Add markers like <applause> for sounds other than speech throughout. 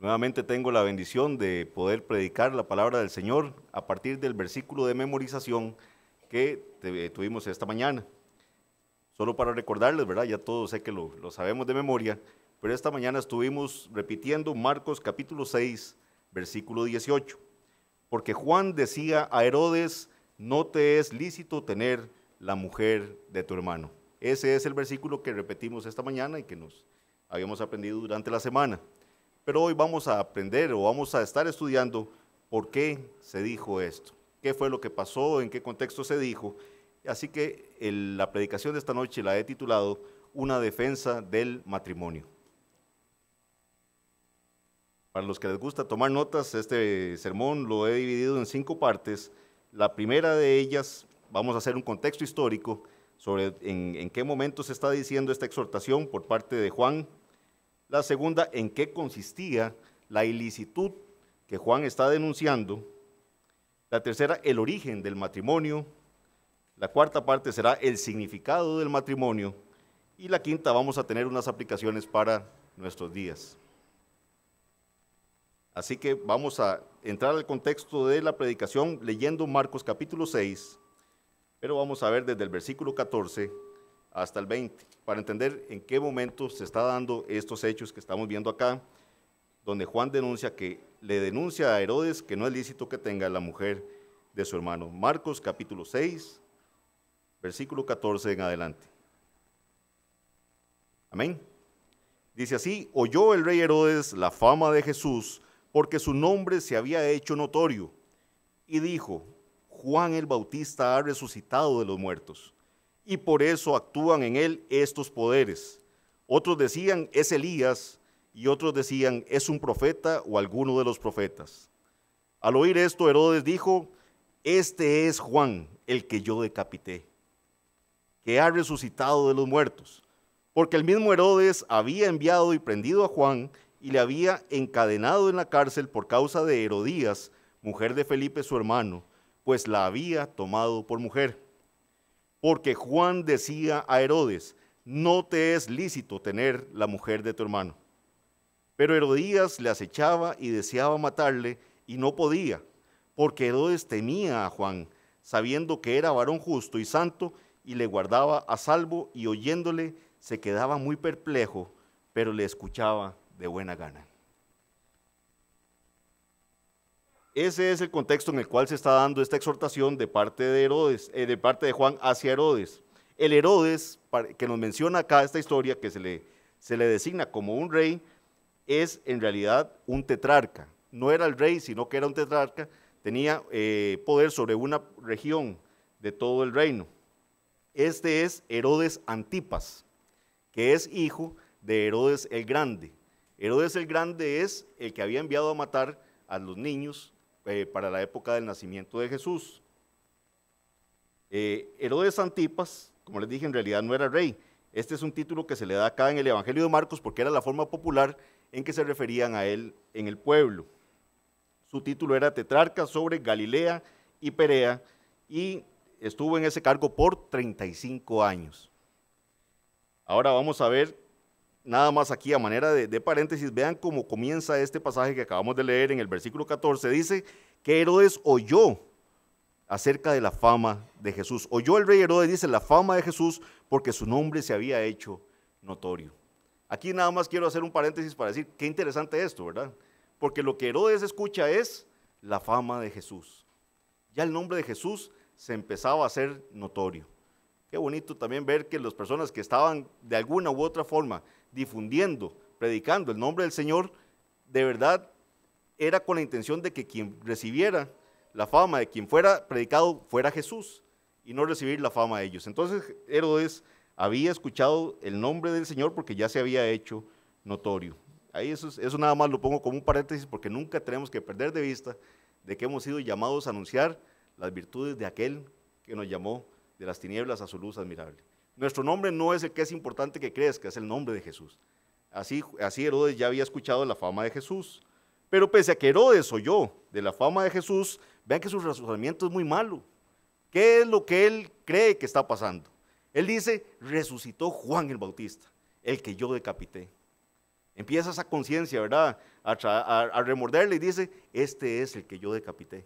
Nuevamente tengo la bendición de poder predicar la palabra del Señor a partir del versículo de memorización que eh, tuvimos esta mañana. Solo para recordarles, ¿verdad? Ya todos sé que lo, sabemos de memoria, pero esta mañana estuvimos repitiendo Marcos capítulo 6, versículo 18. Porque Juan decía a Herodes, no te es lícito tener la mujer de tu hermano. Ese es el versículo que repetimos esta mañana y que nos habíamos aprendido durante la semana. Pero hoy vamos a aprender o vamos a estar estudiando por qué se dijo esto, qué fue lo que pasó, en qué contexto se dijo. Así que la predicación de esta noche la he titulado Una defensa del matrimonio. Para los que les gusta tomar notas, este sermón lo he dividido en cinco partes. La primera de ellas, vamos a hacer un contexto histórico sobre en, en qué momento se está diciendo esta exhortación por parte de Juan la segunda, en qué consistía la ilicitud que Juan está denunciando. La tercera, el origen del matrimonio. La cuarta parte será el significado del matrimonio. Y la quinta, vamos a tener unas aplicaciones para nuestros días. Así que vamos a entrar al contexto de la predicación leyendo Marcos capítulo 6, pero vamos a ver desde el versículo 14 hasta el 20, para entender en qué momento se está dando estos hechos que estamos viendo acá, donde Juan denuncia que le denuncia a Herodes que no es lícito que tenga la mujer de su hermano. Marcos capítulo 6, versículo 14 en adelante. Amén. Dice así, oyó el rey Herodes la fama de Jesús porque su nombre se había hecho notorio y dijo, Juan el Bautista ha resucitado de los muertos y por eso actúan en él estos poderes. Otros decían es Elías y otros decían es un profeta o alguno de los profetas. Al oír esto, Herodes dijo, este es Juan, el que yo decapité, que ha resucitado de los muertos, porque el mismo Herodes había enviado y prendido a Juan y le había encadenado en la cárcel por causa de Herodías, mujer de Felipe su hermano, pues la había tomado por mujer porque Juan decía a Herodes, no te es lícito tener la mujer de tu hermano. Pero Herodías le acechaba y deseaba matarle y no podía, porque Herodes temía a Juan, sabiendo que era varón justo y santo, y le guardaba a salvo y oyéndole se quedaba muy perplejo, pero le escuchaba de buena gana. Ese es el contexto en el cual se está dando esta exhortación de parte de eh, de parte de Juan hacia Herodes. El Herodes que nos menciona acá esta historia, que se le, se le designa como un rey, es en realidad un tetrarca. No era el rey, sino que era un tetrarca. Tenía eh, poder sobre una región de todo el reino. Este es Herodes Antipas, que es hijo de Herodes el Grande. Herodes el Grande es el que había enviado a matar a los niños eh, para la época del nacimiento de Jesús. Eh, Herodes Antipas, como les dije, en realidad no era rey. Este es un título que se le da acá en el Evangelio de Marcos porque era la forma popular en que se referían a él en el pueblo. Su título era tetrarca sobre Galilea y Perea y estuvo en ese cargo por 35 años. Ahora vamos a ver nada más aquí a manera de, paréntesis, vean cómo comienza este pasaje que acabamos de leer en el versículo 14. Dice que Herodes oyó acerca de la fama de Jesús. Oyó el rey Herodes, dice, la fama de Jesús porque su nombre se había hecho notorio. Aquí nada más quiero hacer un paréntesis para decir, qué interesante esto, ¿verdad? Porque lo que Herodes escucha es la fama de Jesús. Ya el nombre de Jesús se empezaba a hacer notorio. Qué bonito también ver que las personas que estaban de alguna u otra forma difundiendo, predicando el nombre del Señor, de verdad era con la intención de que quien recibiera la fama de quien fuera predicado fuera Jesús y no recibir la fama de ellos. Entonces Herodes había escuchado el nombre del Señor porque ya se había hecho notorio. Ahí eso, eso nada más lo pongo como un paréntesis porque nunca tenemos que perder de vista de que hemos sido llamados a anunciar las virtudes de aquel que nos llamó de las tinieblas a su luz admirable. Nuestro nombre no es el que es importante que crezca, es el nombre de Jesús. Así, así Herodes ya había escuchado la fama de Jesús. Pero pese a que Herodes oyó de la fama de Jesús, vean que su razonamiento es muy malo. ¿Qué es lo que él cree que está pasando? Él dice, resucitó Juan el Bautista, el que yo decapité. Empieza esa conciencia, ¿verdad? A, a remorderle y dice, este es el que yo decapité.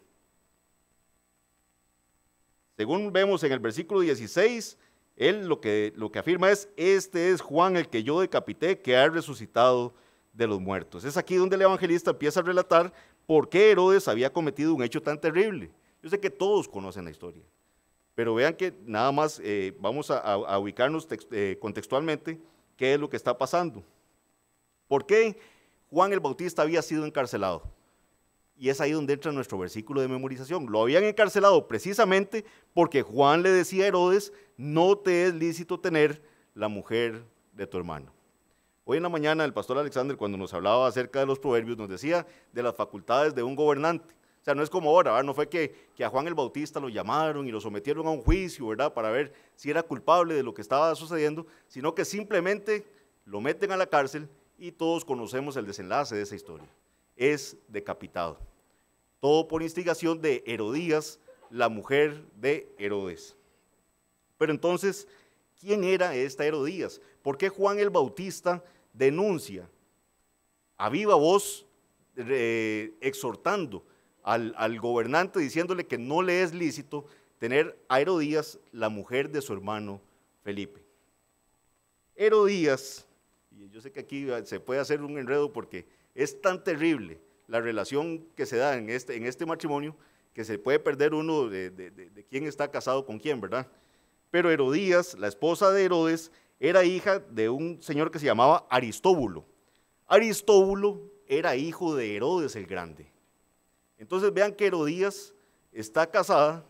Según vemos en el versículo 16, él lo que, lo que afirma es, este es Juan el que yo decapité, que ha resucitado de los muertos. Es aquí donde el evangelista empieza a relatar por qué Herodes había cometido un hecho tan terrible. Yo sé que todos conocen la historia, pero vean que nada más eh, vamos a, ubicarnos eh, contextualmente qué es lo que está pasando. ¿Por qué Juan el Bautista había sido encarcelado? Y es ahí donde entra nuestro versículo de memorización. Lo habían encarcelado precisamente porque Juan le decía a Herodes, no te es lícito tener la mujer de tu hermano. Hoy en la mañana el pastor Alexander cuando nos hablaba acerca de los proverbios nos decía de las facultades de un gobernante. O sea, no es como ahora, ¿verdad? no fue que, que, a Juan el Bautista lo llamaron y lo sometieron a un juicio, ¿verdad? Para ver si era culpable de lo que estaba sucediendo, sino que simplemente lo meten a la cárcel y todos conocemos el desenlace de esa historia es decapitado. Todo por instigación de Herodías, la mujer de Herodes. Pero entonces, ¿quién era esta Herodías? ¿Por qué Juan el Bautista denuncia a viva voz, exhortando al, al gobernante, diciéndole que no le es lícito tener a Herodías, la mujer de su hermano Felipe? Herodías, y yo sé que aquí se puede hacer un enredo porque es tan terrible la relación que se da en este, este matrimonio que se puede perder uno de, quién está casado con quién, ¿verdad? Pero Herodías, la esposa de Herodes, era hija de un señor que se llamaba Aristóbulo. Aristóbulo era hijo de Herodes el Grande. Entonces vean que Herodías está casada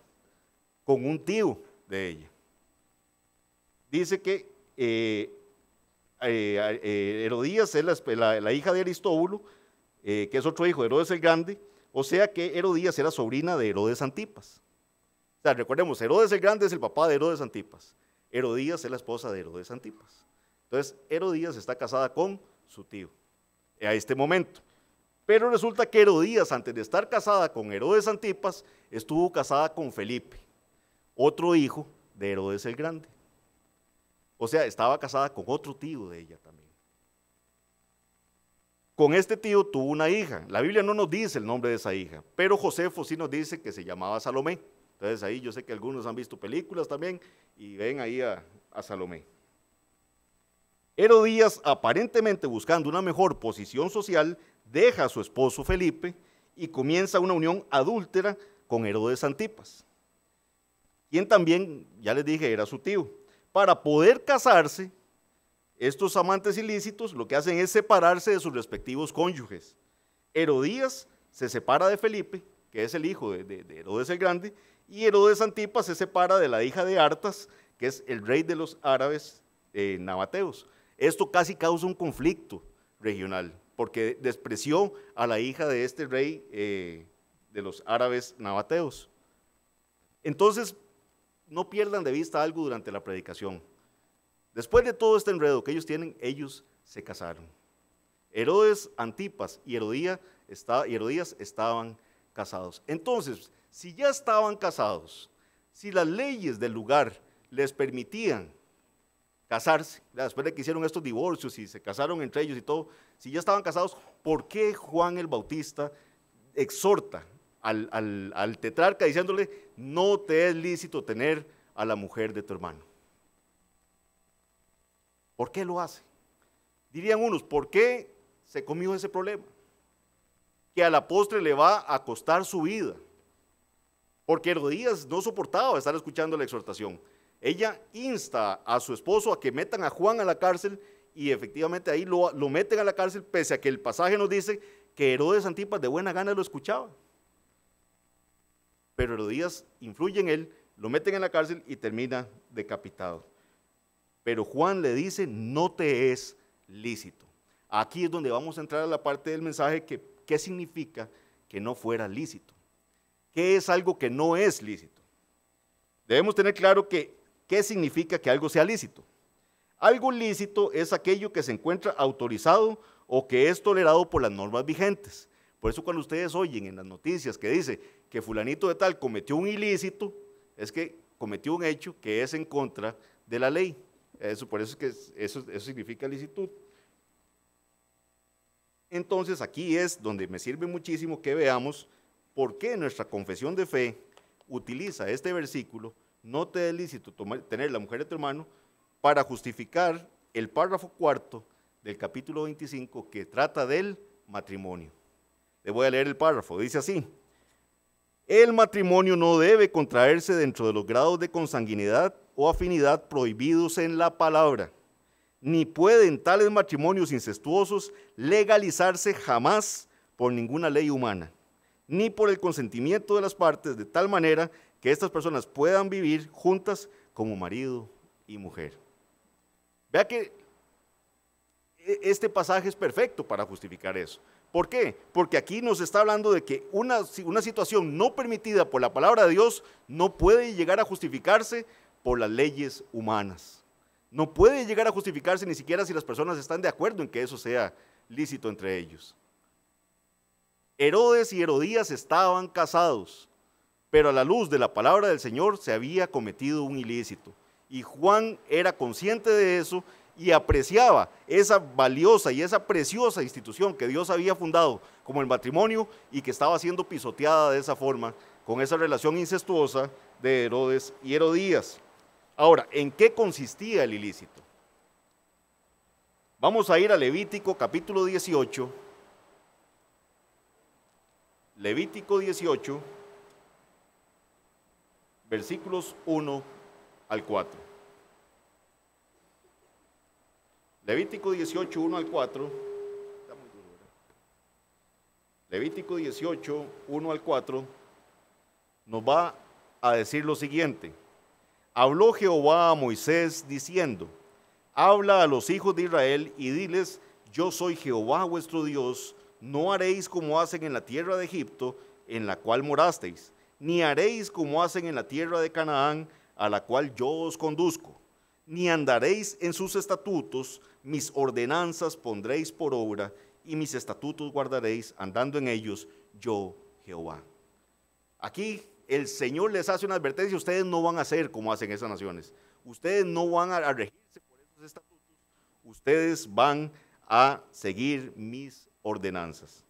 con un tío de ella. Dice que eh, eh, eh, Herodías es la, hija de Aristóbulo, eh, que es otro hijo de Herodes el Grande, o sea que Herodías era sobrina de Herodes Antipas. O sea, recordemos, Herodes el Grande es el papá de Herodes Antipas. Herodías es la esposa de Herodes Antipas. Entonces, Herodías está casada con su tío a este momento. Pero resulta que Herodías, antes de estar casada con Herodes Antipas, estuvo casada con Felipe, otro hijo de Herodes el Grande. O sea, estaba casada con otro tío de ella también. Con este tío tuvo una hija. La Biblia no nos dice el nombre de esa hija, pero Josefo sí nos dice que se llamaba Salomé. Entonces ahí yo sé que algunos han visto películas también y ven ahí a, a Salomé. Herodías, aparentemente buscando una mejor posición social, deja a su esposo Felipe y comienza una unión adúltera con Herodes Antipas, quien también, ya les dije, era su tío para poder casarse, estos amantes ilícitos lo que hacen es separarse de sus respectivos cónyuges. Herodías se separa de Felipe, que es el hijo de, Herodes el Grande, y Herodes Antipas se separa de la hija de Artas, que es el rey de los árabes eh, nabateos. Esto casi causa un conflicto regional, porque despreció a la hija de este rey eh, de los árabes nabateos. Entonces, no pierdan de vista algo durante la predicación. Después de todo este enredo que ellos tienen, ellos se casaron. Herodes, Antipas y Herodías, estaban casados. Entonces, si ya estaban casados, si las leyes del lugar les permitían casarse, después de que hicieron estos divorcios y se casaron entre ellos y todo, si ya estaban casados, ¿por qué Juan el Bautista exhorta al, tetrarca diciéndole, no te es lícito tener a la mujer de tu hermano. ¿Por qué lo hace? Dirían unos, ¿por qué se comió ese problema? Que a la postre le va a costar su vida. Porque Herodías no soportaba estar escuchando la exhortación. Ella insta a su esposo a que metan a Juan a la cárcel y efectivamente ahí lo, lo meten a la cárcel, pese a que el pasaje nos dice que Herodes Antipas de buena gana lo escuchaba pero Herodías influye en él, lo meten en la cárcel y termina decapitado. Pero Juan le dice, no te es lícito. Aquí es donde vamos a entrar a la parte del mensaje que qué significa que no fuera lícito. ¿Qué es algo que no es lícito? Debemos tener claro que qué significa que algo sea lícito. Algo lícito es aquello que se encuentra autorizado o que es tolerado por las normas vigentes. Por eso cuando ustedes oyen en las noticias que dice que fulanito de tal cometió un ilícito, es que cometió un hecho que es en contra de la ley. Eso, por eso es que eso, eso significa licitud. Entonces aquí es donde me sirve muchísimo que veamos por qué nuestra confesión de fe utiliza este versículo, no te es lícito tener la mujer de tu hermano, para justificar el párrafo cuarto del capítulo 25 que trata del matrimonio. Le voy a leer el párrafo. Dice así. El matrimonio no debe contraerse dentro de los grados de consanguinidad o afinidad prohibidos en la palabra. Ni pueden tales matrimonios incestuosos legalizarse jamás por ninguna ley humana, ni por el consentimiento de las partes, de tal manera que estas personas puedan vivir juntas como marido y mujer. Vea que eh, este pasaje es perfecto para justificar eso. ¿Por qué? Porque aquí nos está hablando de que una, una, situación no permitida por la palabra de Dios no puede llegar a justificarse por las leyes humanas. No puede llegar a justificarse ni siquiera si las personas están de acuerdo en que eso sea lícito entre ellos. Herodes y Herodías estaban casados, pero a la luz de la palabra del Señor se había cometido un ilícito. Y Juan era consciente de eso y apreciaba esa valiosa y esa preciosa institución que Dios había fundado como el matrimonio y que estaba siendo pisoteada de esa forma con esa relación incestuosa de Herodes y Herodías. Ahora, ¿en qué consistía el ilícito? Vamos a ir a Levítico capítulo 18. Levítico 18, versículos 1 al 4. Levítico 18, 1 al 4. ¿eh? Levítico 18, al 4 nos va a decir lo siguiente. Habló Jehová a Moisés diciendo, habla a los hijos de Israel y diles, yo soy Jehová vuestro Dios, no haréis como hacen en la tierra de Egipto, en la cual morasteis, ni haréis como hacen en la tierra de Canaán, a la cual yo os conduzco ni andaréis en sus estatutos, mis ordenanzas pondréis por obra, y mis estatutos guardaréis, andando en ellos, yo Jehová. Aquí el Señor les hace una advertencia, ustedes no van a hacer como hacen esas naciones, ustedes no van a regirse por esos estatutos, ustedes van a seguir mis ordenanzas.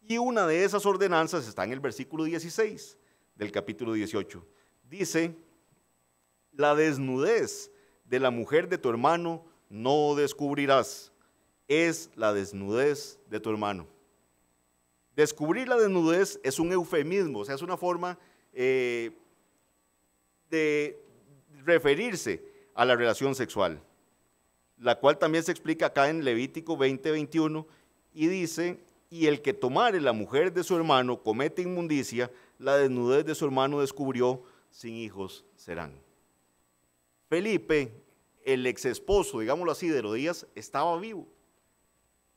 Y una de esas ordenanzas está en el versículo 16 del capítulo 18. Dice, la desnudez de la mujer de tu hermano no descubrirás. Es la desnudez de tu hermano. Descubrir la desnudez es un eufemismo, o sea, es una forma eh, de referirse a la relación sexual, la cual también se explica acá en Levítico 20:21 y dice, y el que tomare la mujer de su hermano comete inmundicia, la desnudez de su hermano descubrió, sin hijos serán. Felipe el exesposo, digámoslo así, de Herodías estaba vivo.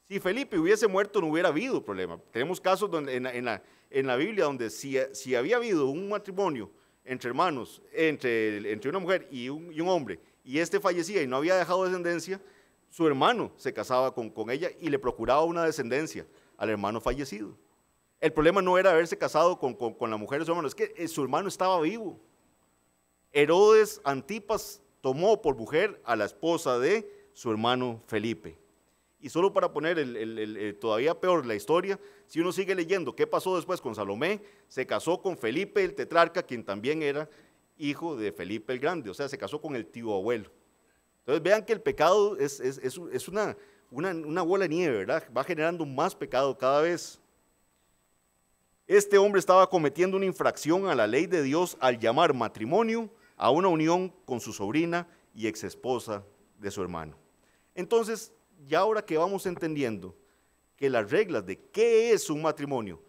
Si Felipe hubiese muerto no hubiera habido problema. Tenemos casos en, la, Biblia donde si, había habido un matrimonio entre hermanos, entre, una mujer y un, hombre, y este fallecía y no había dejado descendencia, su hermano se casaba con, ella y le procuraba una descendencia al hermano fallecido. El problema no era haberse casado con, con la mujer de su hermano, es que eh, su hermano estaba vivo. Herodes Antipas tomó por mujer a la esposa de su hermano Felipe. Y solo para poner eh, todavía peor la historia, si uno sigue leyendo qué pasó después con Salomé, se casó con Felipe el tetrarca, quien también era hijo de Felipe el Grande, o sea, se casó con el tío abuelo. Entonces vean que el pecado es, una, una, una bola de nieve, ¿verdad? Va generando más pecado cada vez. Este hombre estaba cometiendo una infracción a la ley de Dios al llamar matrimonio a una unión con su sobrina y exesposa de su hermano. Entonces, ya ahora que vamos entendiendo que las reglas de qué es un matrimonio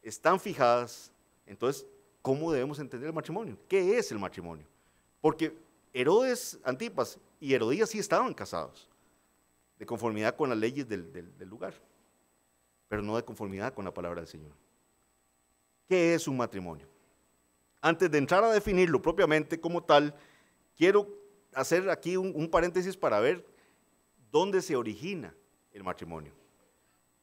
están fijadas, entonces, ¿cómo debemos entender el matrimonio? ¿Qué es el matrimonio? Porque Herodes, Antipas y Herodías sí estaban casados, de conformidad con las leyes del, del lugar, pero no de conformidad con la palabra del Señor. ¿Qué es un matrimonio? antes de entrar a definirlo propiamente como tal, quiero hacer aquí un, paréntesis para ver dónde se origina el matrimonio.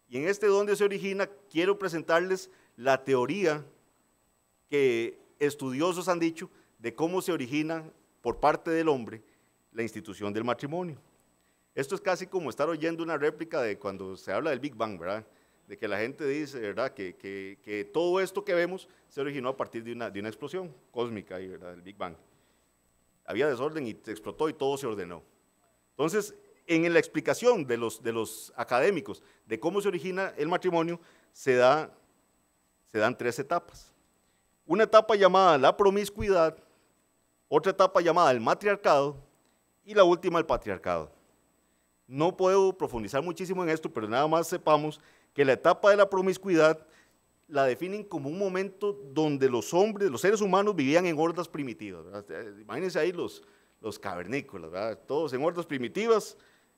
Y en este dónde se origina, quiero presentarles la teoría que estudiosos han dicho de cómo se origina por parte del hombre la institución del matrimonio. Esto es casi como estar oyendo una réplica de cuando se habla del Big Bang, ¿verdad? de que la gente dice, ¿verdad?, que, que, que todo esto que vemos se originó a partir de una, de una explosión cósmica, y ¿verdad?, del Big Bang. Había desorden y se explotó y todo se ordenó. Entonces, en la explicación de los, de los académicos de cómo se origina el matrimonio, se, da, se dan tres etapas. Una etapa llamada la promiscuidad, otra etapa llamada el matriarcado y la última el patriarcado. No puedo profundizar muchísimo en esto, pero nada más sepamos que la etapa de la promiscuidad la definen como un momento donde los hombres, los seres humanos vivían en hordas primitivas. Eh, imagínense ahí los, los cavernícolas, todos en hordas primitivas,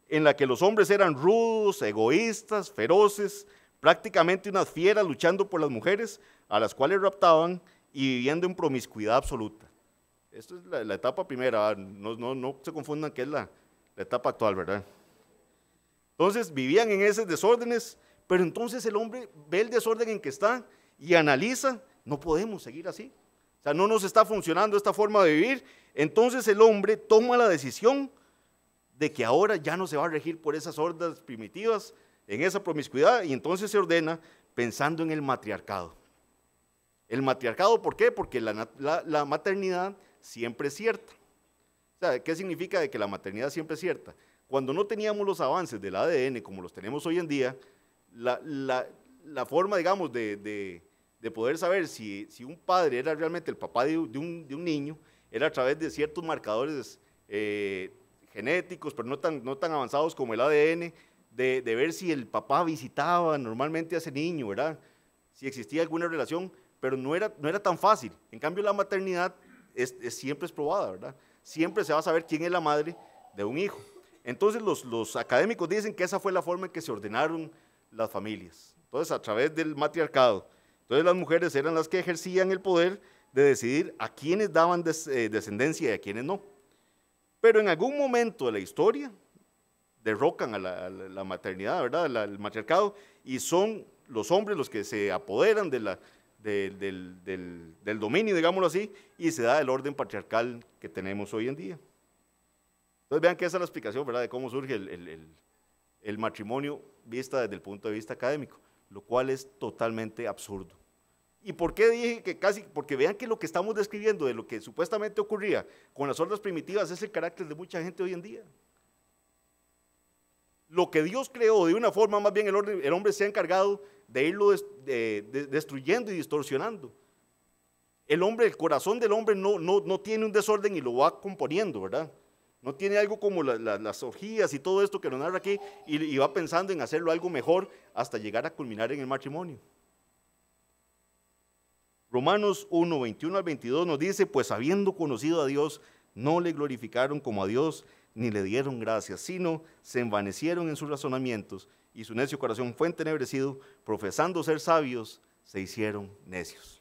en la que los hombres eran rudos, egoístas, feroces, prácticamente unas fieras luchando por las mujeres, a las cuales raptaban y viviendo en promiscuidad absoluta. Esto es la, etapa primera, no, no, no, se confundan que es la, la etapa actual, ¿verdad? Entonces vivían en esos desórdenes pero entonces el hombre ve el desorden en que está y analiza, no podemos seguir así. O sea, no nos está funcionando esta forma de vivir. Entonces el hombre toma la decisión de que ahora ya no se va a regir por esas hordas primitivas, en esa promiscuidad, y entonces se ordena pensando en el matriarcado. El matriarcado, ¿por qué? Porque la, maternidad siempre es cierta. O sea, ¿qué significa de que la maternidad siempre es cierta? Cuando no teníamos los avances del ADN como los tenemos hoy en día, la, forma, digamos, de, poder saber si, si, un padre era realmente el papá de, un, niño era a través de ciertos marcadores eh, genéticos, pero no tan, no tan avanzados como el ADN, de, ver si el papá visitaba normalmente a ese niño, ¿verdad? Si existía alguna relación, pero no era, no era tan fácil. En cambio, la maternidad siempre es probada, ¿verdad? Siempre se va a saber quién es la madre de un hijo. Entonces, los, los académicos dicen que esa fue la forma en que se ordenaron las familias. Entonces, a través del matriarcado. Entonces, las mujeres eran las que ejercían el poder de decidir a quiénes daban eh, descendencia y a quiénes no. Pero en algún momento de la historia derrocan a la, maternidad, ¿verdad? el matriarcado, y son los hombres los que se apoderan del, dominio, digámoslo así, y se da el orden patriarcal que tenemos hoy en día. Entonces vean que esa es la explicación, ¿verdad?, de cómo surge el el matrimonio vista desde el punto de vista académico, lo cual es totalmente absurdo. ¿Y por qué dije que casi? Porque vean que lo que estamos describiendo de lo que supuestamente ocurría con las órdenes primitivas es el carácter de mucha gente hoy en día. Lo que Dios creó de una forma, más bien el, orden, el hombre se ha encargado de irlo destruyendo y distorsionando. El hombre, el corazón del hombre no, no, no tiene un desorden y lo va componiendo, ¿verdad? No tiene algo como las orgías y todo esto que nos narra aquí y, y va pensando en hacerlo algo mejor hasta llegar a culminar en el matrimonio. Romanos 1, 21 al 22 nos dice, pues habiendo conocido a Dios, no le glorificaron como a Dios ni le dieron gracias, sino se envanecieron en sus razonamientos y su necio corazón fue entenebrecido, profesando ser sabios, se hicieron necios.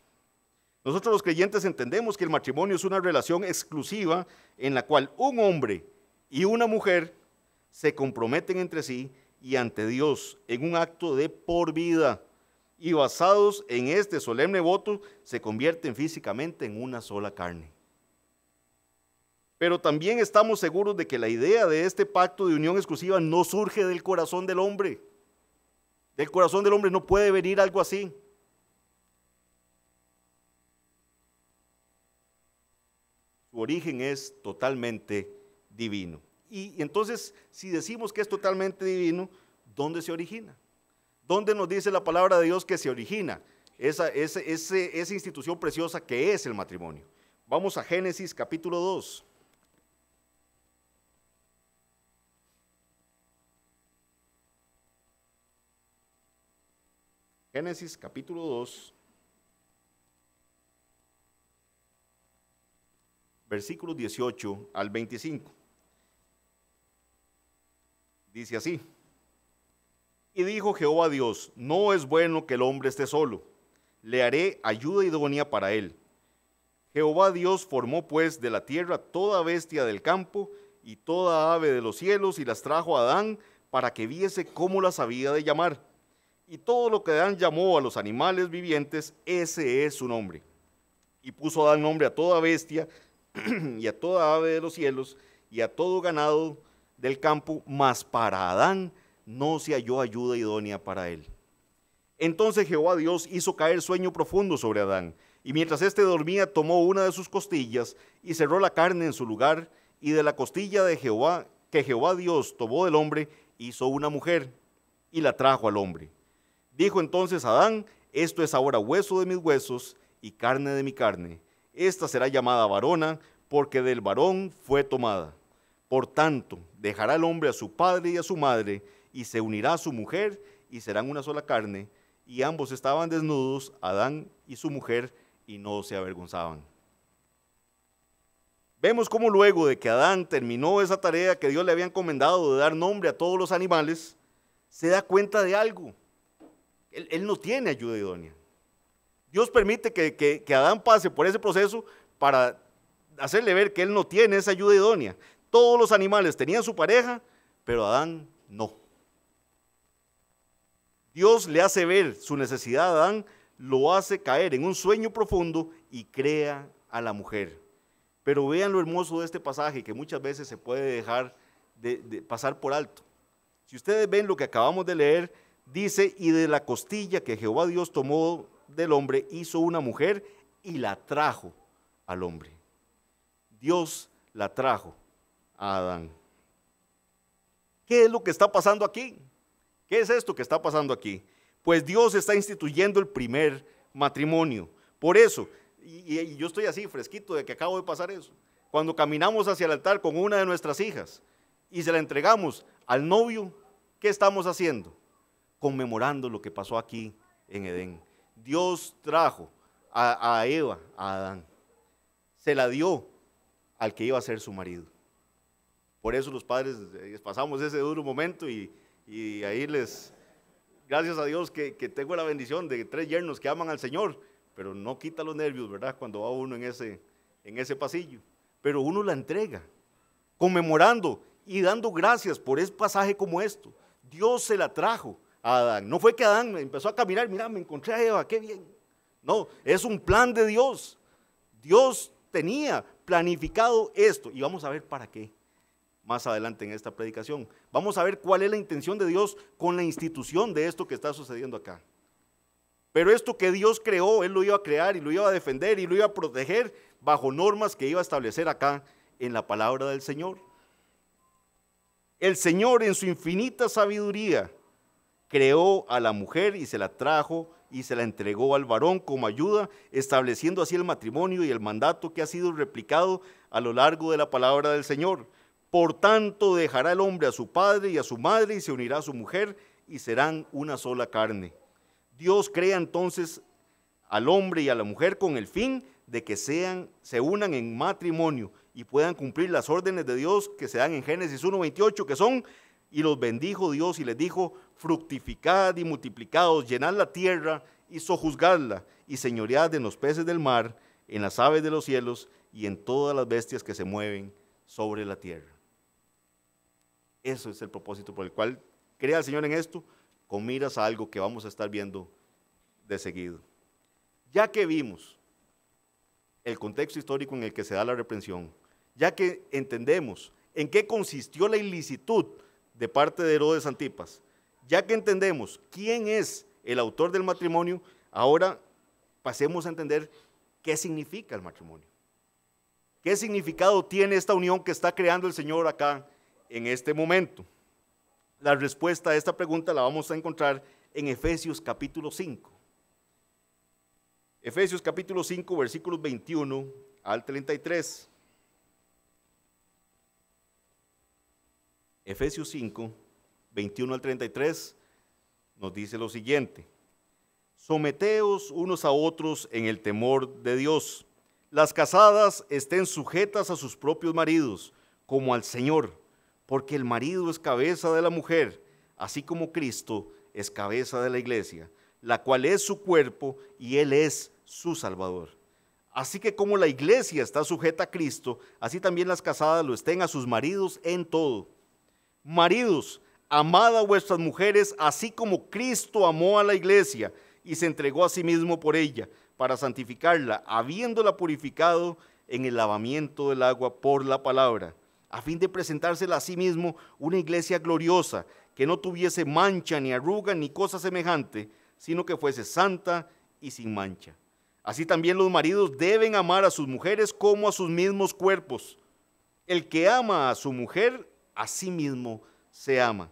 Nosotros los creyentes entendemos que el matrimonio es una relación exclusiva en la cual un hombre y una mujer se comprometen entre sí y ante Dios en un acto de por vida y basados en este solemne voto se convierten físicamente en una sola carne. Pero también estamos seguros de que la idea de este pacto de unión exclusiva no surge del corazón del hombre. Del corazón del hombre no puede venir algo así. origen es totalmente divino. Y entonces, si decimos que es totalmente divino, ¿dónde se origina? ¿Dónde nos dice la palabra de Dios que se origina esa, esa institución preciosa que es el matrimonio? Vamos a Génesis capítulo 2. Génesis capítulo 2. versículos 18 al 25. Dice así. Y dijo Jehová Dios, no es bueno que el hombre esté solo, le haré ayuda idónea para él. Jehová Dios formó pues de la tierra toda bestia del campo y toda ave de los cielos y las trajo a Adán para que viese cómo las había de llamar. Y todo lo que Adán llamó a los animales vivientes, ese es su nombre. Y puso Adán nombre a toda bestia <clears throat> y a toda ave de los cielos y a todo ganado del campo, mas para Adán no se halló ayuda idónea para él. Entonces Jehová Dios hizo caer sueño profundo sobre Adán, y mientras éste dormía tomó una de sus costillas y cerró la carne en su lugar, y de la costilla de Jehová, que Jehová Dios tomó del hombre, hizo una mujer, y la trajo al hombre. Dijo entonces Adán, esto es ahora hueso de mis huesos y carne de mi carne esta será llamada varona, porque del varón fue tomada. Por tanto, dejará el hombre a su padre y a su madre, y se unirá a su mujer, y serán una sola carne. Y ambos estaban desnudos, Adán y su mujer, y no se avergonzaban. Vemos cómo luego de que Adán terminó esa tarea que Dios le había encomendado de dar nombre a todos los animales, se da cuenta de algo. Él, él no tiene ayuda idónea. Dios permite que, Adán pase por ese proceso para hacerle ver que él no tiene esa ayuda idónea. Todos los animales tenían su pareja, pero Adán no. Dios le hace ver su necesidad a Adán, lo hace caer en un sueño profundo y crea a la mujer. Pero vean lo hermoso de este pasaje que muchas veces se puede dejar de pasar por alto. Si ustedes ven lo que acabamos de leer, dice, y de la costilla que Jehová Dios tomó del hombre hizo una mujer y la trajo al hombre. Dios la trajo a Adán. ¿Qué es lo que está pasando aquí? ¿Qué es esto que está pasando aquí? Pues Dios está instituyendo el primer matrimonio. Por eso, y, yo estoy así fresquito de que acabo de pasar eso, cuando caminamos hacia el altar con una de nuestras hijas y se la entregamos al novio, ¿qué estamos haciendo? Conmemorando lo que pasó aquí en Edén. Dios trajo a, Eva, a Adán. Se la dio al que iba a ser su marido. Por eso los padres eh, pasamos ese duro momento y, ahí les, gracias a Dios que, tengo la bendición de tres yernos que aman al Señor, pero no quita los nervios, ¿verdad? Cuando va uno en ese, en ese pasillo. Pero uno la entrega, conmemorando y dando gracias por ese pasaje como esto. Dios se la trajo Adán. No fue que Adán empezó a caminar, mira, me encontré a Eva, qué bien. No, es un plan de Dios. Dios tenía planificado esto y vamos a ver para qué más adelante en esta predicación. Vamos a ver cuál es la intención de Dios con la institución de esto que está sucediendo acá. Pero esto que Dios creó, Él lo iba a crear y lo iba a defender y lo iba a proteger bajo normas que iba a establecer acá en la palabra del Señor. El Señor en su infinita sabiduría creó a la mujer y se la trajo y se la entregó al varón como ayuda, estableciendo así el matrimonio y el mandato que ha sido replicado a lo largo de la palabra del Señor. Por tanto, dejará el hombre a su padre y a su madre y se unirá a su mujer y serán una sola carne. Dios crea entonces al hombre y a la mujer con el fin de que sean, se unan en matrimonio y puedan cumplir las órdenes de Dios que se dan en Génesis 1.28, que son y los bendijo Dios y les dijo, fructificad y multiplicados, llenad la tierra y sojuzgadla, y señoread en los peces del mar, en las aves de los cielos y en todas las bestias que se mueven sobre la tierra. Eso es el propósito por el cual crea el Señor en esto, con miras a algo que vamos a estar viendo de seguido. Ya que vimos el contexto histórico en el que se da la reprensión, ya que entendemos en qué consistió la ilicitud de parte de Herodes Antipas. Ya que entendemos quién es el autor del matrimonio, ahora pasemos a entender qué significa el matrimonio. ¿Qué significado tiene esta unión que está creando el Señor acá en este momento? La respuesta a esta pregunta la vamos a encontrar en Efesios capítulo 5. Efesios capítulo 5, versículos 21 al 33. Efesios 5, 21 al 33 nos dice lo siguiente. Someteos unos a otros en el temor de Dios. Las casadas estén sujetas a sus propios maridos, como al Señor, porque el marido es cabeza de la mujer, así como Cristo es cabeza de la iglesia, la cual es su cuerpo y Él es su Salvador. Así que como la iglesia está sujeta a Cristo, así también las casadas lo estén a sus maridos en todo. Maridos, amad a vuestras mujeres así como Cristo amó a la iglesia y se entregó a sí mismo por ella, para santificarla, habiéndola purificado en el lavamiento del agua por la palabra, a fin de presentársela a sí mismo una iglesia gloriosa, que no tuviese mancha ni arruga ni cosa semejante, sino que fuese santa y sin mancha. Así también los maridos deben amar a sus mujeres como a sus mismos cuerpos. El que ama a su mujer a sí mismo se ama.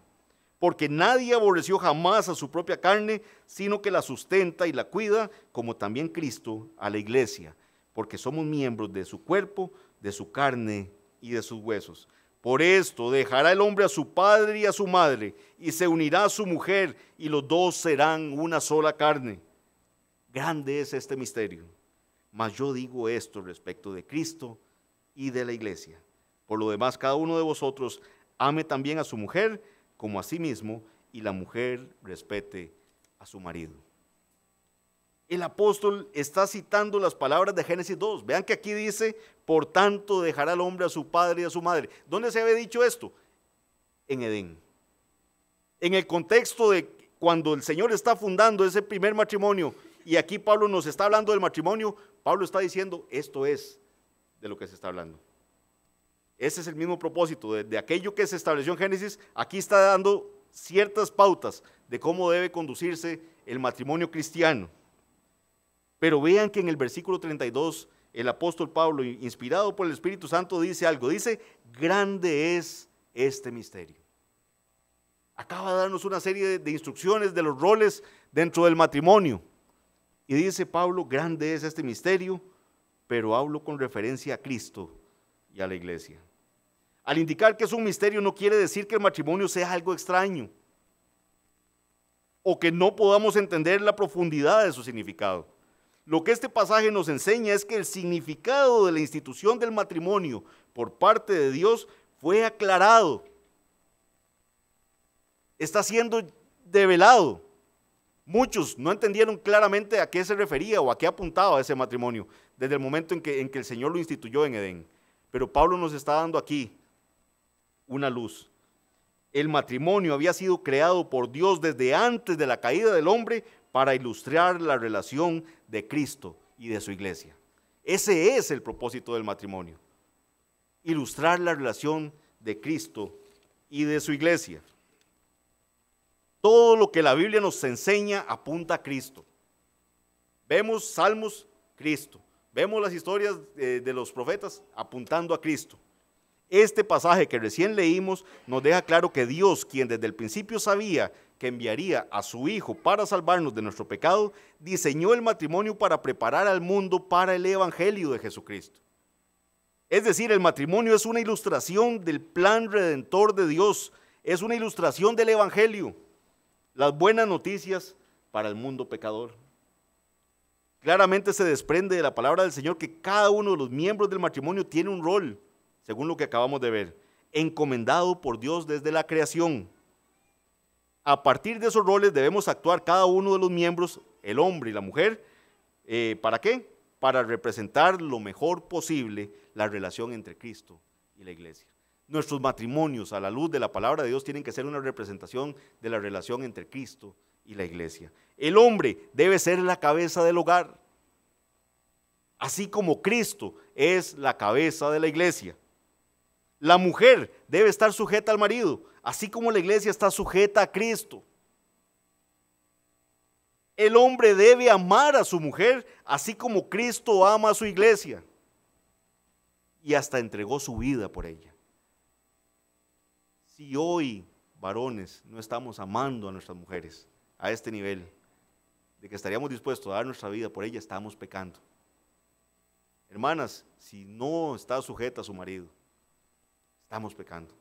Porque nadie aborreció jamás a su propia carne, sino que la sustenta y la cuida, como también Cristo a la iglesia, porque somos miembros de su cuerpo, de su carne y de sus huesos. Por esto dejará el hombre a su padre y a su madre, y se unirá a su mujer, y los dos serán una sola carne. Grande es este misterio. Mas yo digo esto respecto de Cristo y de la iglesia. Por lo demás, cada uno de vosotros ame también a su mujer como a sí mismo y la mujer respete a su marido. El apóstol está citando las palabras de Génesis 2. Vean que aquí dice, por tanto dejará el hombre a su padre y a su madre. ¿Dónde se había dicho esto? En Edén. En el contexto de cuando el Señor está fundando ese primer matrimonio, y aquí Pablo nos está hablando del matrimonio, Pablo está diciendo, esto es de lo que se está hablando. Ese es el mismo propósito. de aquello que se estableció en Génesis, aquí está dando ciertas pautas de cómo debe conducirse el matrimonio cristiano. Pero vean que en el versículo 32 el apóstol Pablo, inspirado por el Espíritu Santo, dice algo. Dice, grande es este misterio. Acaba de darnos una serie de instrucciones de los roles dentro del matrimonio. Y dice Pablo, grande es este misterio, pero hablo con referencia a Cristo y a la iglesia. Al indicar que es un misterio no quiere decir que el matrimonio sea algo extraño o que no podamos entender la profundidad de su significado. Lo que este pasaje nos enseña es que el significado de la institución del matrimonio por parte de Dios fue aclarado, está siendo develado. Muchos no entendieron claramente a qué se refería o a qué apuntaba ese matrimonio desde el momento en que, en que el Señor lo instituyó en Edén. Pero Pablo nos está dando aquí una luz. El matrimonio había sido creado por Dios desde antes de la caída del hombre para ilustrar la relación de Cristo y de su iglesia. Ese es el propósito del matrimonio, ilustrar la relación de Cristo y de su iglesia. Todo lo que la Biblia nos enseña apunta a Cristo. Vemos salmos, Cristo. Vemos las historias eh, de, los profetas apuntando a Cristo. Este pasaje que recién leímos nos deja claro que Dios, quien desde el principio sabía que enviaría a su Hijo para salvarnos de nuestro pecado, diseñó el matrimonio para preparar al mundo para el Evangelio de Jesucristo. Es decir, el matrimonio es una ilustración del plan redentor de Dios, es una ilustración del Evangelio, las buenas noticias para el mundo pecador. Claramente se desprende de la palabra del Señor que cada uno de los miembros del matrimonio tiene un rol según lo que acabamos de ver, encomendado por Dios desde la creación. A partir de esos roles debemos actuar cada uno de los miembros, el hombre y la mujer, eh, ¿para qué? Para representar lo mejor posible la relación entre Cristo y la iglesia. Nuestros matrimonios a la luz de la palabra de Dios tienen que ser una representación de la relación entre Cristo y la iglesia. El hombre debe ser la cabeza del hogar, así como Cristo es la cabeza de la iglesia. La mujer debe estar sujeta al marido, así como la iglesia está sujeta a Cristo. El hombre debe amar a su mujer, así como Cristo ama a su iglesia. Y hasta entregó su vida por ella. Si hoy, varones, no estamos amando a nuestras mujeres a este nivel, de que estaríamos dispuestos a dar nuestra vida por ella, estamos pecando. Hermanas, si no está sujeta a su marido, estamos pecando.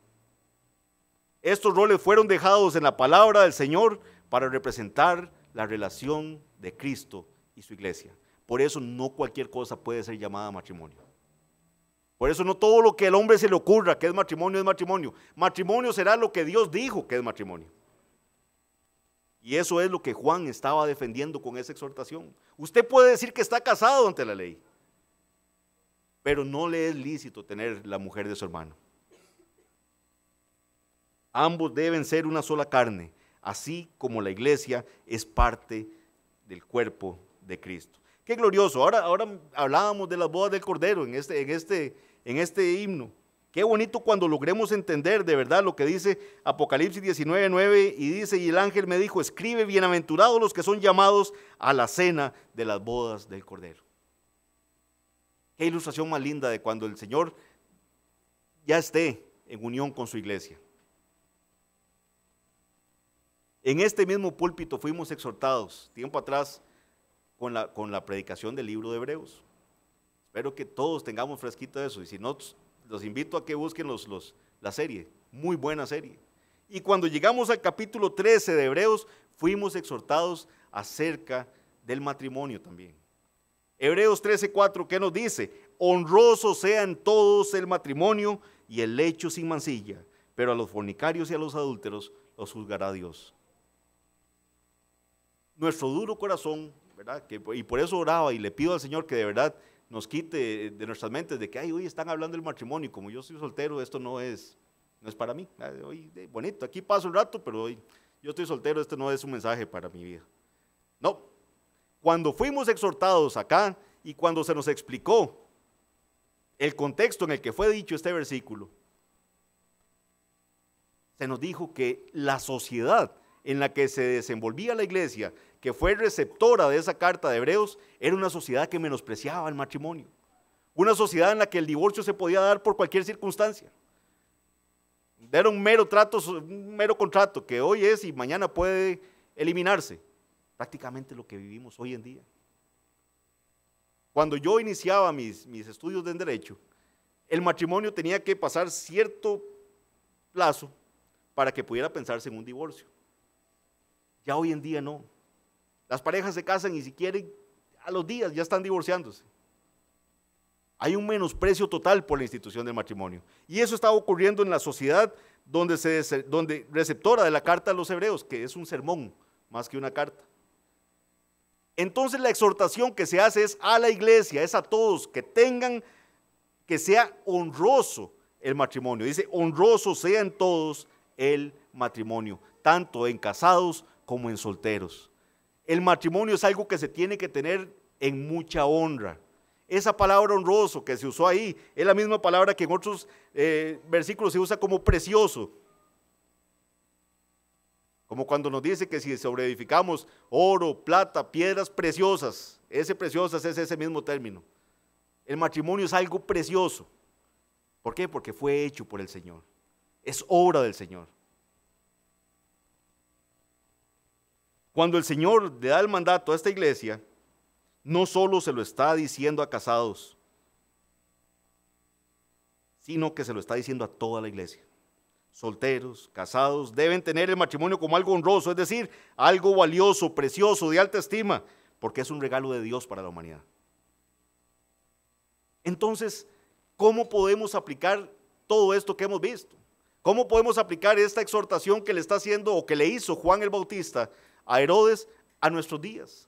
Estos roles fueron dejados en la palabra del Señor para representar la relación de Cristo y su iglesia. Por eso no cualquier cosa puede ser llamada matrimonio. Por eso no todo lo que al hombre se le ocurra que es matrimonio es matrimonio. Matrimonio será lo que Dios dijo que es matrimonio. Y eso es lo que Juan estaba defendiendo con esa exhortación. Usted puede decir que está casado ante la ley, pero no le es lícito tener la mujer de su hermano. Ambos deben ser una sola carne, así como la iglesia es parte del cuerpo de Cristo. Qué glorioso. Ahora, ahora hablábamos de las bodas del Cordero en este, en, este, en este himno. Qué bonito cuando logremos entender de verdad lo que dice Apocalipsis 19, 9 y dice, y el ángel me dijo, escribe, bienaventurados los que son llamados a la cena de las bodas del Cordero. Qué ilustración más linda de cuando el Señor ya esté en unión con su iglesia. En este mismo púlpito fuimos exhortados tiempo atrás con la, con la predicación del libro de Hebreos. Espero que todos tengamos fresquito eso. Y si no, pues, los invito a que busquen los, los, la serie. Muy buena serie. Y cuando llegamos al capítulo 13 de Hebreos, fuimos exhortados acerca del matrimonio también. Hebreos 13:4, ¿qué nos dice? Honroso sean todos el matrimonio y el lecho sin mancilla, pero a los fornicarios y a los adúlteros los juzgará Dios nuestro duro corazón, ¿verdad? y por eso oraba y le pido al Señor que de verdad nos quite de nuestras mentes de que, ay, hoy están hablando del matrimonio, como yo soy soltero, esto no es, no es para mí. Ah, hoy, eh, bonito, aquí paso un rato, pero hoy yo estoy soltero, este no es un mensaje para mi vida. No, cuando fuimos exhortados acá y cuando se nos explicó el contexto en el que fue dicho este versículo, se nos dijo que la sociedad en la que se desenvolvía la iglesia que fue receptora de esa carta de Hebreos, era una sociedad que menospreciaba el matrimonio. Una sociedad en la que el divorcio se podía dar por cualquier circunstancia. Era un mero trato, un mero contrato que hoy es y mañana puede eliminarse. Prácticamente lo que vivimos hoy en día. Cuando yo iniciaba mis, mis estudios de Derecho, el matrimonio tenía que pasar cierto plazo para que pudiera pensarse en un divorcio. Ya hoy en día no. Las parejas se casan y si quieren, a los días ya están divorciándose. Hay un menosprecio total por la institución del matrimonio. Y eso está ocurriendo en la sociedad donde, se, donde receptora de la carta a los hebreos, que es un sermón más que una carta. Entonces la exhortación que se hace es a la iglesia, es a todos que tengan, que sea honroso el matrimonio. Dice, honroso sea en todos el matrimonio, tanto en casados como en solteros. El matrimonio es algo que se tiene que tener en mucha honra. Esa palabra honroso que se usó ahí es la misma palabra que en otros eh, versículos se usa como precioso. Como cuando nos dice que si edificamos oro, plata, piedras preciosas, ese precioso es ese mismo término. El matrimonio es algo precioso. ¿Por qué? Porque fue hecho por el Señor. Es obra del Señor. Cuando el Señor le da el mandato a esta iglesia, no solo se lo está diciendo a casados, sino que se lo está diciendo a toda la iglesia. Solteros, casados, deben tener el matrimonio como algo honroso, es decir, algo valioso, precioso, de alta estima, porque es un regalo de Dios para la humanidad. Entonces, ¿cómo podemos aplicar todo esto que hemos visto? ¿Cómo podemos aplicar esta exhortación que le está haciendo o que le hizo Juan el Bautista a Herodes, a nuestros días.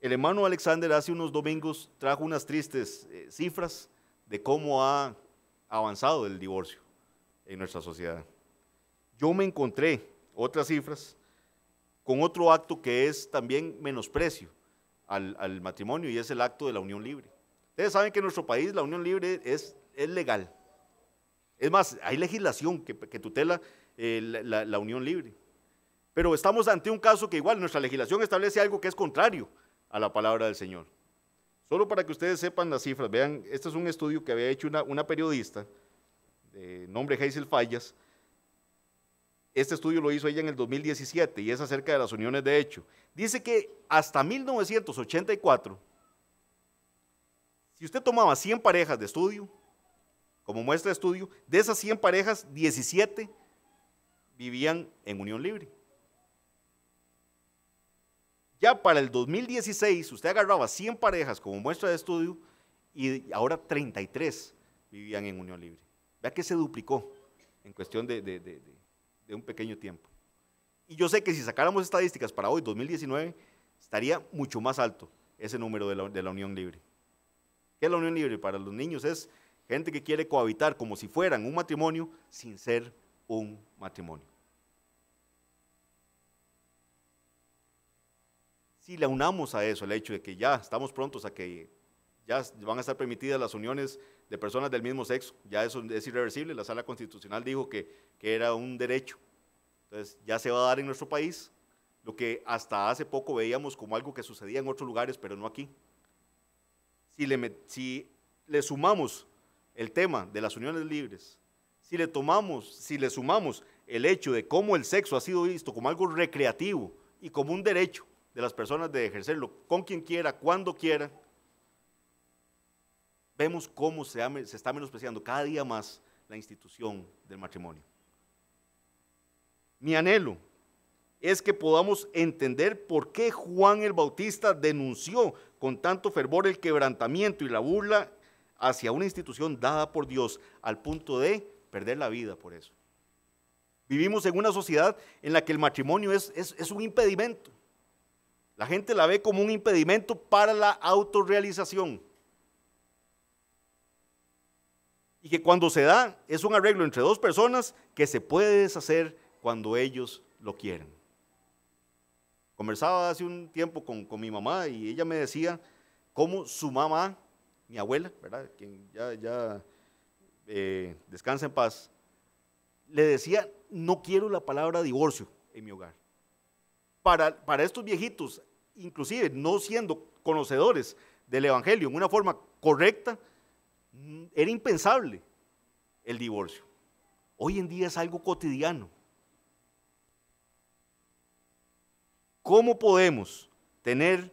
El hermano Alexander hace unos domingos trajo unas tristes eh, cifras de cómo ha avanzado el divorcio en nuestra sociedad. Yo me encontré otras cifras con otro acto que es también menosprecio al, matrimonio y es el acto de la unión libre. Ustedes saben que en nuestro país la unión libre es, legal. Es más, hay legislación que, tutela eh, la unión libre. Pero estamos ante un caso que igual nuestra legislación establece algo que es contrario a la palabra del Señor. Solo para que ustedes sepan las cifras, vean, este es un estudio que había hecho una, periodista de nombre Hazel Fallas. Este estudio lo hizo ella en el 2017 y es acerca de las uniones de hecho. Dice que hasta 1984, si usted tomaba 100 parejas de estudio, como muestra de estudio, de esas 100 parejas, 17 vivían en unión libre. Ya para el 2016 usted agarraba 100 parejas como muestra de estudio y ahora 33 vivían en unión libre. Vea que se duplicó en cuestión de, un pequeño tiempo. Y yo sé que si sacáramos estadísticas para hoy, 2019, estaría mucho más alto ese número de la, de la, unión libre. ¿Qué es la unión libre? Para los niños es gente que quiere cohabitar como si fueran un matrimonio sin ser un matrimonio. Si le unamos a eso el hecho de que ya estamos prontos a que ya van a estar permitidas las uniones de personas del mismo sexo, ya eso es irreversible, la sala constitucional dijo que, era un derecho. Entonces ya se va a dar en nuestro país lo que hasta hace poco veíamos como algo que sucedía en otros lugares, pero no aquí. Si le, sumamos el tema de las uniones libres, si le tomamos, si le sumamos el hecho de cómo el sexo ha sido visto como algo recreativo y como un derecho, de las personas de ejercerlo con quien quiera, cuando quiera, vemos cómo se, se está menospreciando cada día más la institución del matrimonio. Mi anhelo es que podamos entender por qué Juan el Bautista denunció con tanto fervor el quebrantamiento y la burla hacia una institución dada por Dios al punto de perder la vida por eso. Vivimos en una sociedad en la que el matrimonio es, es un impedimento. La gente la ve como un impedimento para la autorrealización. Y que cuando se da, es un arreglo entre dos personas que se puede deshacer cuando ellos lo quieren. Conversaba hace un tiempo con, mi mamá y ella me decía cómo su mamá, mi abuela, ¿verdad? quien ya, eh, descansa en paz, le decía, no quiero la palabra divorcio en mi hogar para, estos viejitos, inclusive no siendo conocedores del Evangelio en una forma correcta, mm, era impensable el divorcio. Hoy en día es algo cotidiano. ¿Cómo podemos tener,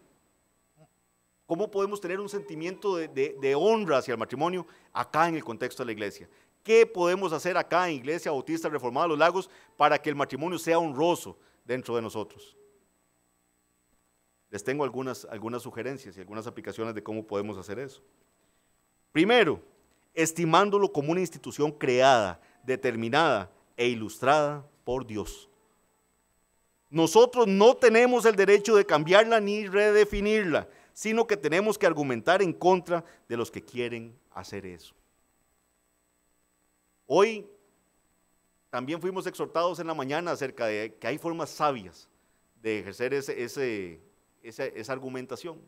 cómo podemos tener un sentimiento de, de, honra hacia el matrimonio acá en el contexto de la iglesia? ¿Qué podemos hacer acá en Iglesia Bautista Reformada de los Lagos para que el matrimonio sea honroso dentro de nosotros? Les tengo algunas, algunas sugerencias y algunas aplicaciones de cómo podemos hacer eso. Primero, estimándolo como una institución creada, determinada e ilustrada por Dios. Nosotros no tenemos el derecho de cambiarla ni redefinirla, sino que tenemos que argumentar en contra de los que quieren hacer eso. Hoy también fuimos exhortados en la mañana acerca de que hay formas sabias de ejercer ese, esa, argumentación.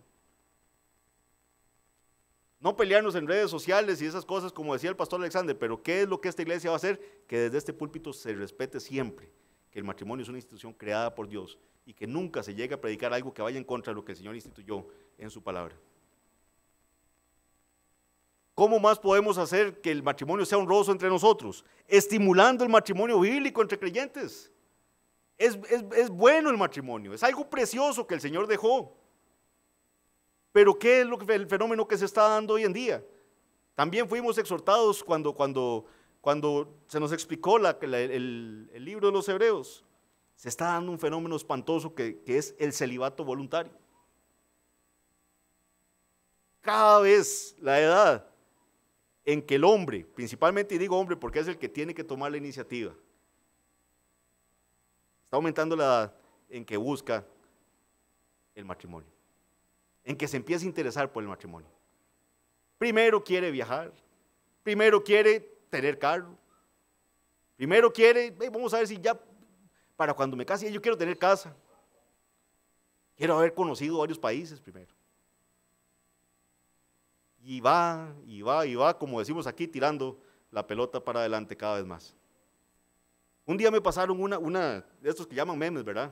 No pelearnos en redes sociales y esas cosas, como decía el pastor Alexander, pero ¿qué es lo que esta iglesia va a hacer? Que desde este púlpito se respete siempre que el matrimonio es una institución creada por Dios y que nunca se llegue a predicar algo que vaya en contra de lo que el Señor instituyó en su palabra. ¿Cómo más podemos hacer que el matrimonio sea honroso entre nosotros? Estimulando el matrimonio bíblico entre creyentes. Es, bueno el matrimonio, es algo precioso que el Señor dejó. Pero ¿qué es lo que, el fenómeno que se está dando hoy en día? También fuimos exhortados cuando, cuando, cuando se nos explicó el, libro de los Hebreos. Se está dando un fenómeno espantoso que, que es el celibato voluntario. Cada vez la edad en que el hombre, principalmente y digo hombre porque es el que tiene que tomar la iniciativa, aumentando la edad en que busca el matrimonio, en que se empieza a interesar por el matrimonio. Primero quiere viajar, primero quiere tener carro, primero quiere, vamos a ver si ya para cuando me case, yo quiero tener casa. Quiero haber conocido varios países primero. Y va, y va, y va, como decimos aquí, tirando la pelota para adelante cada vez más. Un día me pasaron una, de estos que llaman memes, ¿verdad?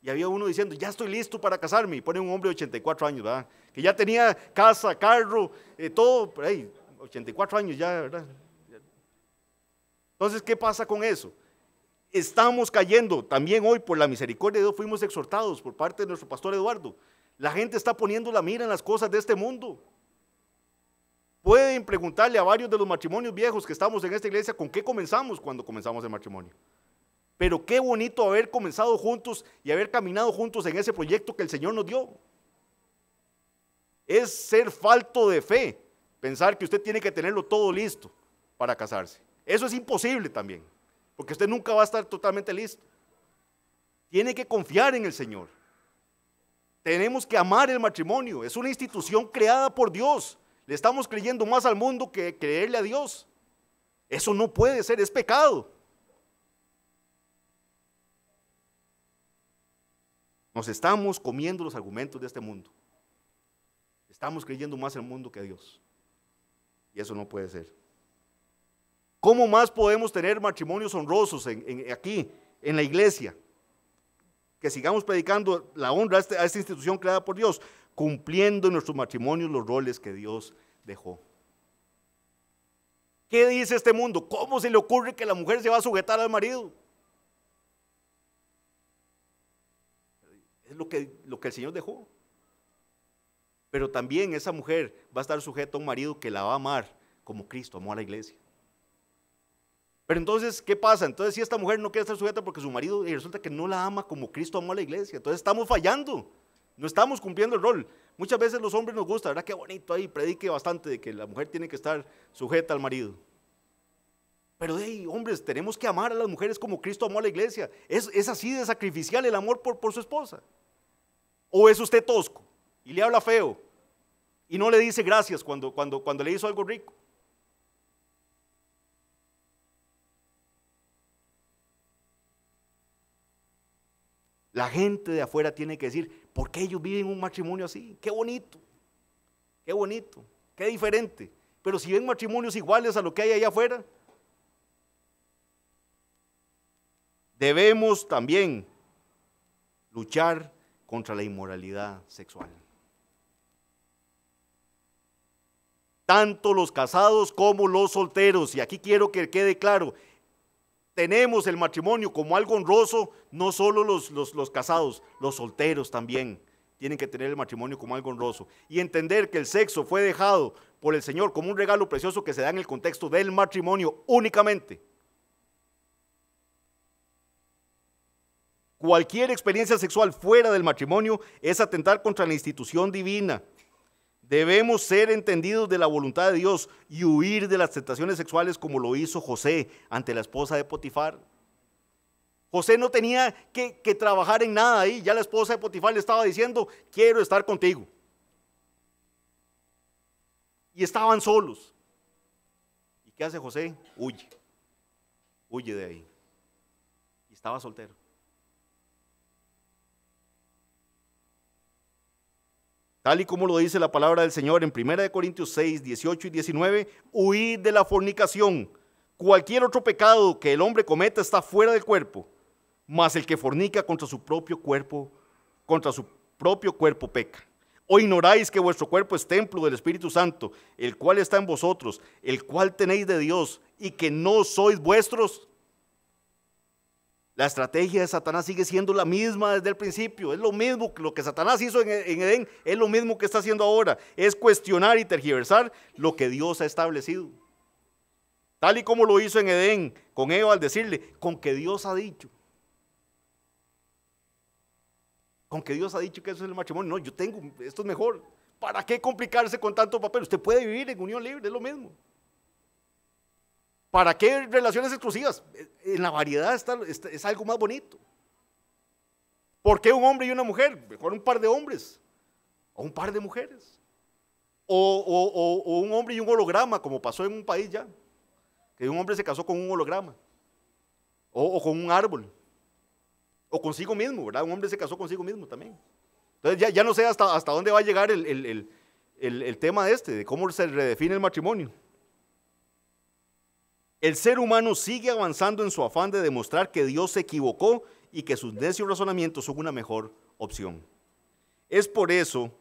Y había uno diciendo, ya estoy listo para casarme. Y pone un hombre de 84 años, ¿verdad? Que ya tenía casa, carro, eh, todo. Pero, ahí, 84 años ya, ¿verdad? Entonces, ¿qué pasa con eso? Estamos cayendo. También hoy, por la misericordia de Dios, fuimos exhortados por parte de nuestro pastor Eduardo. La gente está poniendo la mira en las cosas de este mundo. Pueden preguntarle a varios de los matrimonios viejos que estamos en esta iglesia con qué comenzamos cuando comenzamos el matrimonio. Pero qué bonito haber comenzado juntos y haber caminado juntos en ese proyecto que el Señor nos dio. Es ser falto de fe pensar que usted tiene que tenerlo todo listo para casarse. Eso es imposible también, porque usted nunca va a estar totalmente listo. Tiene que confiar en el Señor. Tenemos que amar el matrimonio. Es una institución creada por Dios le estamos creyendo más al mundo que creerle a Dios. Eso no puede ser, es pecado. Nos estamos comiendo los argumentos de este mundo. Estamos creyendo más al mundo que a Dios. Y eso no puede ser. ¿Cómo más podemos tener matrimonios honrosos en, aquí, en la iglesia? Que sigamos predicando la honra a, este, a esta institución creada por Dios cumpliendo en nuestros matrimonios los roles que Dios dejó. ¿Qué dice este mundo? ¿Cómo se le ocurre que la mujer se va a sujetar al marido? Es lo que, lo que el Señor dejó. Pero también esa mujer va a estar sujeta a un marido que la va a amar como Cristo amó a la iglesia. Pero entonces, ¿qué pasa? Entonces, si esta mujer no quiere estar sujeta porque su marido y resulta que no la ama como Cristo amó a la iglesia, entonces estamos fallando no estamos cumpliendo el rol. Muchas veces los hombres nos gusta, ¿verdad? Qué bonito ahí, predique bastante de que la mujer tiene que estar sujeta al marido. Pero, hey, hombres, tenemos que amar a las mujeres como Cristo amó a la iglesia. Es, es así de sacrificial el amor por, por su esposa. ¿O es usted tosco y le habla feo y no le dice gracias cuando, cuando, cuando le hizo algo rico? La gente de afuera tiene que decir, ¿por qué ellos viven un matrimonio así? Qué bonito, qué bonito, qué diferente. Pero si ven matrimonios iguales a lo que hay allá afuera, debemos también luchar contra la inmoralidad sexual. Tanto los casados como los solteros, y aquí quiero que quede claro, tenemos el matrimonio como algo honroso, no solo los, los casados, los solteros también tienen que tener el matrimonio como algo honroso y entender que el sexo fue dejado por el Señor como un regalo precioso que se da en el contexto del matrimonio únicamente. Cualquier experiencia sexual fuera del matrimonio es atentar contra la institución divina Debemos ser entendidos de la voluntad de Dios y huir de las tentaciones sexuales como lo hizo José ante la esposa de Potifar. José no tenía que, trabajar en nada ahí. Ya la esposa de Potifar le estaba diciendo, quiero estar contigo. Y estaban solos. ¿Y qué hace José? Huye. Huye de ahí. Y estaba soltero. Tal y como lo dice la palabra del Señor en 1 Corintios 6, 18 y 19, huid de la fornicación. Cualquier otro pecado que el hombre cometa está fuera del cuerpo, mas el que fornica contra su propio cuerpo, contra su propio cuerpo peca. ¿O ignoráis que vuestro cuerpo es templo del Espíritu Santo, el cual está en vosotros, el cual tenéis de Dios, y que no sois vuestros? La estrategia de Satanás sigue siendo la misma desde el principio. Es lo mismo que lo que Satanás hizo en Edén, es lo mismo que está haciendo ahora. Es cuestionar y tergiversar lo que Dios ha establecido. Tal y como lo hizo en Edén con Eva al decirle, con que Dios ha dicho. Con que Dios ha dicho que eso es el matrimonio. No, yo tengo, esto es mejor. ¿Para qué complicarse con tanto papel? Usted puede vivir en unión libre, es lo mismo. ¿Para qué relaciones exclusivas? Eh, en la variedad es algo más bonito. ¿Por qué un hombre y una mujer? Mejor un par de hombres o un par de mujeres. O, un hombre y un holograma, como pasó en un país ya, que un hombre se casó con un holograma o con un árbol o consigo mismo, ¿verdad? Un hombre se casó consigo mismo también. Entonces ya, no sé hasta, hasta dónde va a llegar el, el tema de este, de cómo se redefine el matrimonio. El ser humano sigue avanzando en su afán de demostrar que Dios se equivocó y que sus necios razonamientos son una mejor opción. Es por eso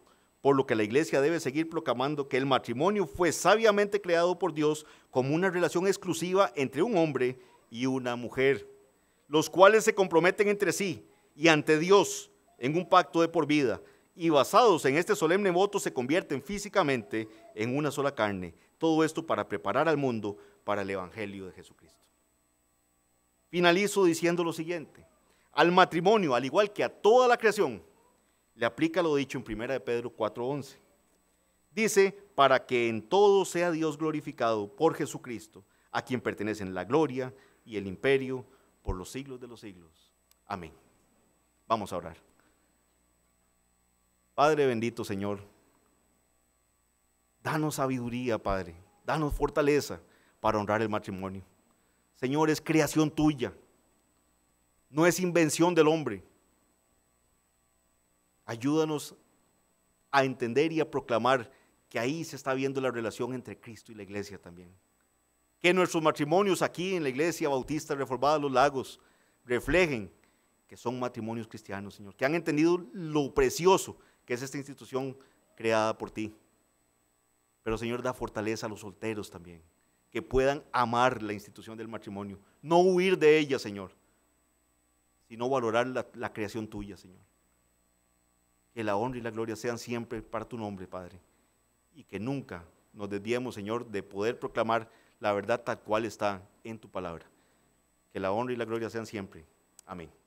por lo que la iglesia debe seguir proclamando que el matrimonio fue sabiamente creado por Dios como una relación exclusiva entre un hombre y una mujer, los cuales se comprometen entre sí y ante Dios en un pacto de por vida, y basados en este solemne voto se convierten físicamente en una sola carne. Todo esto para preparar al mundo para el Evangelio de Jesucristo. Finalizo diciendo lo siguiente. Al matrimonio, al igual que a toda la creación, le aplica lo dicho en 1 de Pedro 4:11. Dice, para que en todo sea Dios glorificado por Jesucristo, a quien pertenecen la gloria y el imperio por los siglos de los siglos. Amén. Vamos a orar. Padre bendito Señor, danos sabiduría, Padre, danos fortaleza para honrar el matrimonio. Señor, es creación tuya. No es invención del hombre. Ayúdanos a entender y a proclamar que ahí se está viendo la relación entre Cristo y la iglesia también. Que nuestros matrimonios aquí en la iglesia bautista reformada de los lagos reflejen que son matrimonios cristianos, Señor, que han entendido lo precioso que es esta institución creada por ti. Pero Señor, da fortaleza a los solteros también que puedan amar la institución del matrimonio. No huir de ella, Señor, sino valorar la, creación tuya, Señor. Que la honra y la gloria sean siempre para tu nombre, Padre. Y que nunca nos desviemos, Señor, de poder proclamar la verdad tal cual está en tu palabra. Que la honra y la gloria sean siempre. Amén.